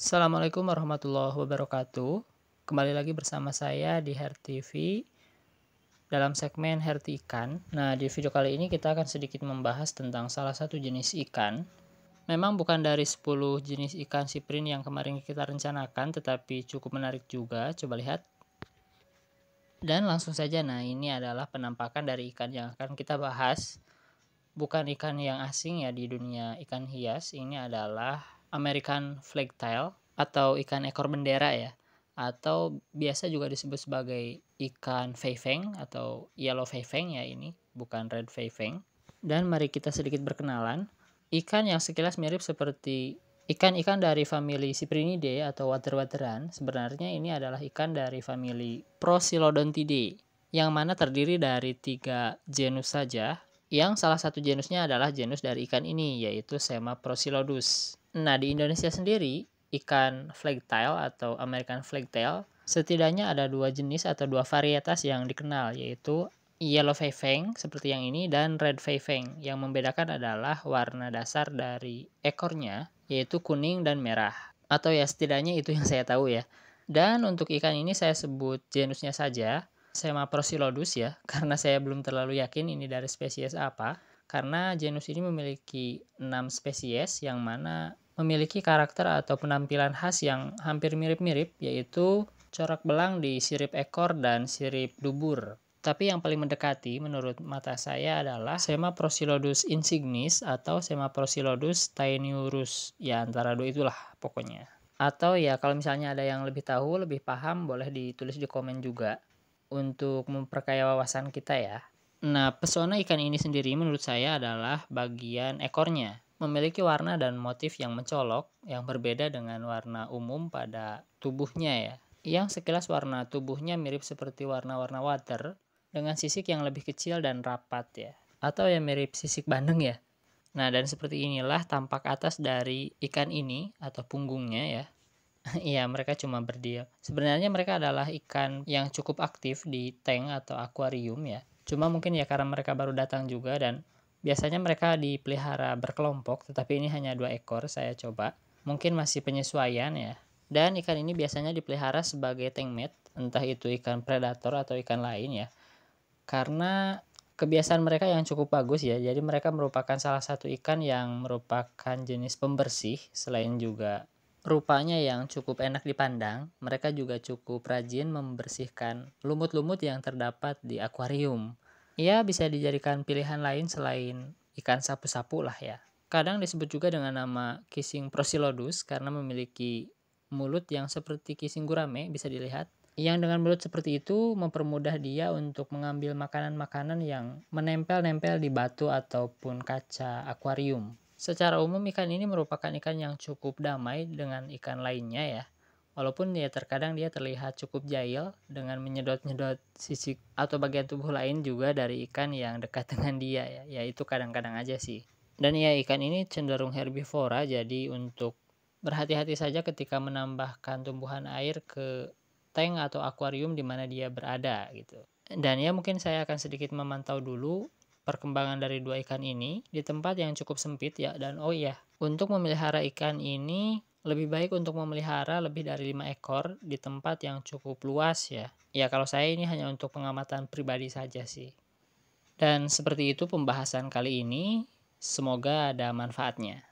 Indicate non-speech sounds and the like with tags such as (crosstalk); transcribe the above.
Assalamualaikum warahmatullahi wabarakatuh. Kembali lagi bersama saya di Her TV dalam segmen Herti Ikan. Nah, di video kali ini kita akan sedikit membahas tentang salah satu jenis ikan. Memang bukan dari 10 jenis ikan siprin yang kemarin kita rencanakan, tetapi cukup menarik juga. Coba lihat. Dan langsung saja, nah ini adalah penampakan dari ikan yang akan kita bahas. Bukan ikan yang asing ya di dunia ikan hias, ini adalah American flagtail atau ikan ekor bendera ya atau biasa juga disebut sebagai ikan feifeng atau yellow feifeng ya ini bukan red feifeng dan mari kita sedikit berkenalan ikan yang sekilas mirip seperti ikan-ikan dari famili Cyprinidae atau water-wateran sebenarnya ini adalah ikan dari famili Procylodontidae yang mana terdiri dari tiga genus saja yang salah satu genusnya adalah genus dari ikan ini yaitu Sema procylodus Nah, di Indonesia sendiri, ikan flagtail atau American flagtail setidaknya ada dua jenis atau dua varietas yang dikenal, yaitu yellow feifeng seperti yang ini dan red feifeng. Yang membedakan adalah warna dasar dari ekornya, yaitu kuning dan merah. Atau ya setidaknya itu yang saya tahu ya. Dan untuk ikan ini saya sebut genusnya saja, Semaprosilodus ya, (laughs) karena saya belum terlalu yakin ini dari spesies apa karena genus ini memiliki enam spesies yang mana memiliki karakter atau penampilan khas yang hampir mirip-mirip yaitu corak belang di sirip ekor dan sirip dubur. Tapi yang paling mendekati menurut mata saya adalah Sema prosilodus insignis atau Sema prosilodus tainurus. Ya antara dua itulah pokoknya. Atau ya kalau misalnya ada yang lebih tahu, lebih paham boleh ditulis di komen juga untuk memperkaya wawasan kita ya. Nah, pesona ikan ini sendiri menurut saya adalah bagian ekornya. Memiliki warna dan motif yang mencolok yang berbeda dengan warna umum pada tubuhnya ya. Yang sekilas warna tubuhnya mirip seperti warna-warna water dengan sisik yang lebih kecil dan rapat ya. Atau yang mirip sisik bandeng ya. Nah, dan seperti inilah tampak atas dari ikan ini atau punggungnya ya. (laughs) Iya, mereka cuma berdiam. Sebenarnya mereka adalah ikan yang cukup aktif di tank atau akuarium ya. Cuma mungkin ya karena mereka baru datang juga dan biasanya mereka dipelihara berkelompok, tetapi ini hanya dua ekor saya coba. Mungkin masih penyesuaian ya. Dan ikan ini biasanya dipelihara sebagai tank mate entah itu ikan predator atau ikan lain ya. Karena kebiasaan mereka yang cukup bagus ya. Jadi mereka merupakan salah satu ikan yang merupakan jenis pembersih selain juga Rupanya yang cukup enak dipandang, mereka juga cukup rajin membersihkan lumut-lumut yang terdapat di akuarium. Ia bisa dijadikan pilihan lain selain ikan sapu-sapu lah ya. Kadang disebut juga dengan nama kissing prosilodus karena memiliki mulut yang seperti kissing gurame bisa dilihat. Yang dengan mulut seperti itu mempermudah dia untuk mengambil makanan-makanan yang menempel-nempel di batu ataupun kaca akuarium. Secara umum ikan ini merupakan ikan yang cukup damai dengan ikan lainnya ya. Walaupun ya terkadang dia terlihat cukup jahil dengan menyedot-nyedot sisi atau bagian tubuh lain juga dari ikan yang dekat (laughs) dengan dia ya. Ya itu kadang-kadang aja sih. Dan ya ikan ini cenderung herbivora jadi untuk berhati-hati saja ketika menambahkan tumbuhan air ke tank atau akuarium di mana dia berada gitu. Dan ya mungkin saya akan sedikit memantau dulu perkembangan dari dua ikan ini di tempat yang cukup sempit ya dan oh iya untuk memelihara ikan ini lebih baik untuk memelihara lebih dari 5 ekor di tempat yang cukup luas ya. Ya kalau saya ini hanya untuk pengamatan pribadi saja sih. Dan seperti itu pembahasan kali ini, semoga ada manfaatnya.